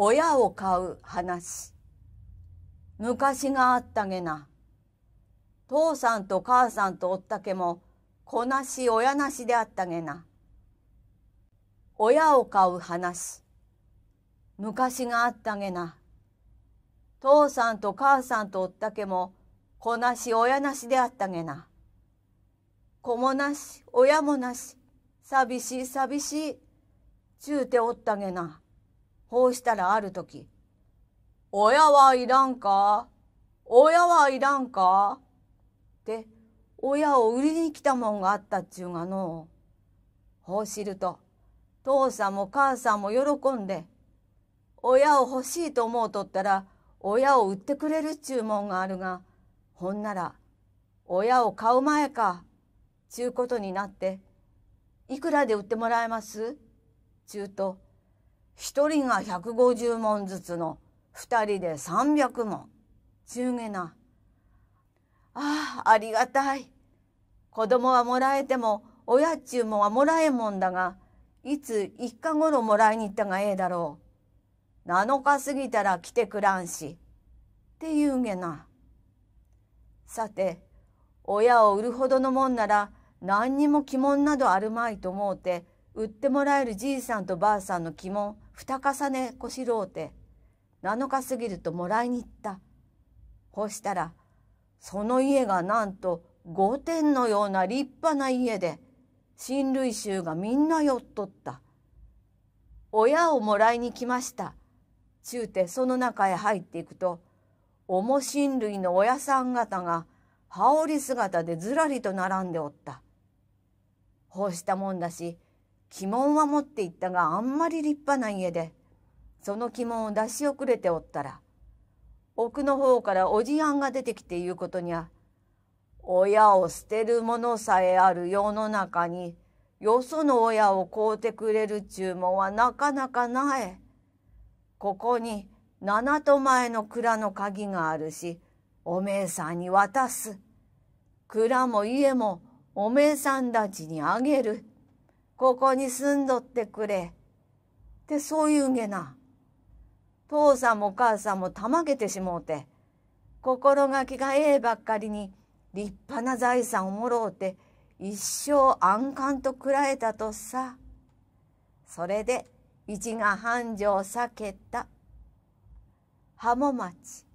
親を買う話。昔があったげな。父さんと母さんとおったけも、子なし親なしであったげな。親を買う話。昔があったげな。父さんと母さんとおったけも、子なし親なしであったげな。子もなし、親もなし、寂しい寂しい、ちゅうておったげな。ほうしたらある時、親はいらんか親はいらんかって、親を売りに来たもんがあったっちゅうがのほう知ると、父さんも母さんも喜んで、親を欲しいと思うとったら、親を売ってくれるっちゅうもんがあるが、ほんなら、親を買う前か、ちゅうことになって、いくらで売ってもらえますちゅうと、1人が150問ずつの2人で300問中げなああありがたい子供はもらえても親っちゅうもんはもらえもんだがいつ一日ごろもらいに行ったがええだろう7日過ぎたら来てくらんしって言うげなさて親を売るほどのもんなら何にも鬼門などあるまいと思うて売ってもらえるじいさんとばあさんの鬼門二重ね小四郎て7日過ぎるともらいに行った。ほしたらその家がなんと御殿のような立派な家で親類衆がみんな寄っとった。親をもらいに来ました。ちゅうてその中へ入っていくと重親類の親さん方が羽織姿でずらりと並んでおった。ほうしたもんだし鬼門は持っていったがあんまり立派な家でその鬼門を出し遅れておったら奥の方からおじやんが出てきて言うことにゃ親を捨てるものさえある世の中によその親を買うてくれる注文はなかなかない。ここに七と前の蔵の鍵があるしおめえさんに渡す。蔵も家もおめえさんたちにあげる。ここに住んどってくれ。ってそういうげな。父さんも母さんもたまげてしもうて、心が気がええばっかりに立派な財産をもろうて、一生安閑と喰らえたとさ。それで一が繁盛を避けた。浜町。